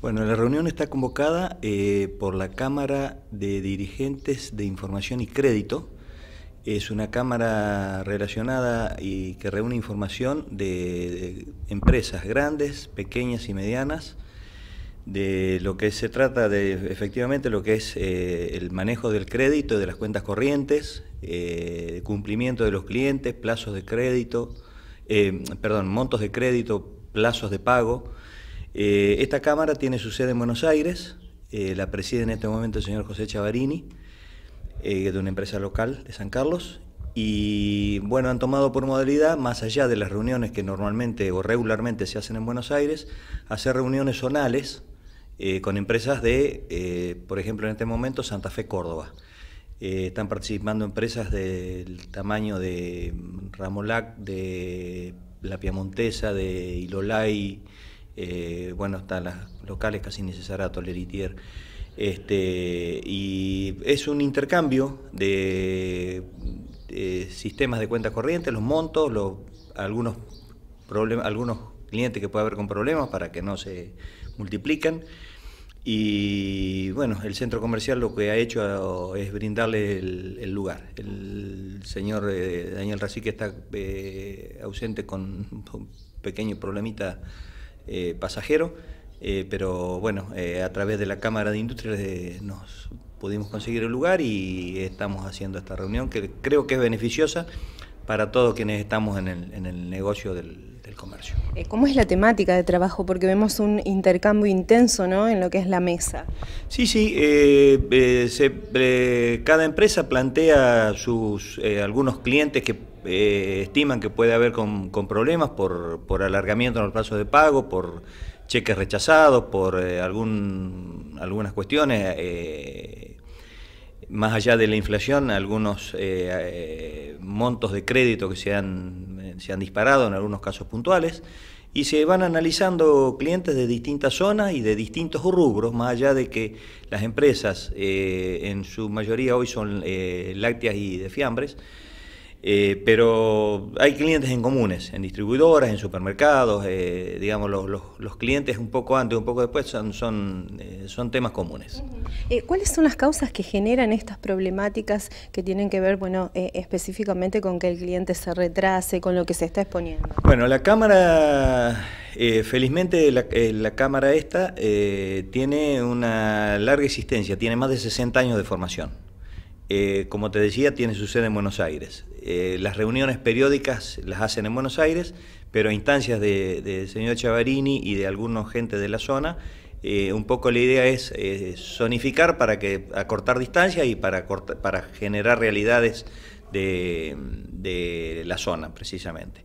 Bueno, la reunión está convocada eh, por la Cámara de Dirigentes de Información y Crédito. Es una cámara relacionada y que reúne información de, empresas grandes, pequeñas y medianas, de lo que se trata de efectivamente lo que es eh, el manejo del crédito, de las cuentas corrientes, eh, cumplimiento de los clientes, plazos de crédito, perdón, montos de crédito, plazos de pago. Eh, esta Cámara tiene su sede en Buenos Aires, eh, la preside en este momento el señor José Chavarini, eh, de una empresa local de San Carlos, y bueno, han tomado por modalidad, más allá de las reuniones que normalmente o regularmente se hacen en Buenos Aires, hacer reuniones zonales con empresas de, por ejemplo, en este momento Santa Fe Córdoba. están participando empresas del tamaño de Ramolac, de La Piamontesa, de Ilolay, eh, bueno, están las locales, casi necesaria Toleritier. Este, y es un intercambio de, sistemas de cuenta corriente, los montos, los, algunos, algunos clientes que puede haber con problemas para que no se multiplican. Y bueno, el centro comercial lo que ha hecho eh, es brindarle el, lugar. El señor eh, Daniel Racique está ausente con un pequeño problemita eh, pasajero, eh, pero bueno, eh, a través de la Cámara de Industrias eh, nos pudimos conseguir el lugar y estamos haciendo esta reunión que creo que es beneficiosa para todos quienes estamos en el, negocio del, comercio. ¿Cómo es la temática de trabajo? Porque vemos un intercambio intenso ¿no? en lo que es la mesa. Sí, sí. cada empresa plantea sus algunos clientes que eh, estiman que puede haber con, problemas por, alargamiento en los plazo de pago, por cheques rechazados, por eh, algunas cuestiones, eh, más allá de la inflación, algunos montos de crédito que se han disparado en algunos casos puntuales. Y se van analizando clientes de distintas zonas y de distintos rubros, más allá de que las empresas en su mayoría hoy son lácteas y de fiambres. Eh, pero hay clientes en comunes, en distribuidoras, en supermercados, eh, digamos, los, clientes un poco antes, un poco después, son, eh, temas comunes. ¿Cuáles son las causas que generan estas problemáticas que tienen que ver, bueno, específicamente con que el cliente se retrase, con lo que se está exponiendo? Bueno, la cámara, felizmente la, la, cámara esta tiene una larga existencia, tiene más de 60 años de formación. Eh, como te decía, tiene su sede en Buenos Aires. Eh, las reuniones periódicas las hacen en Buenos Aires, pero instancias del señor Chavarini y de algunos gente de la zona, eh, un poco la idea es zonificar para que acortar distancia y para, generar realidades de la zona, precisamente.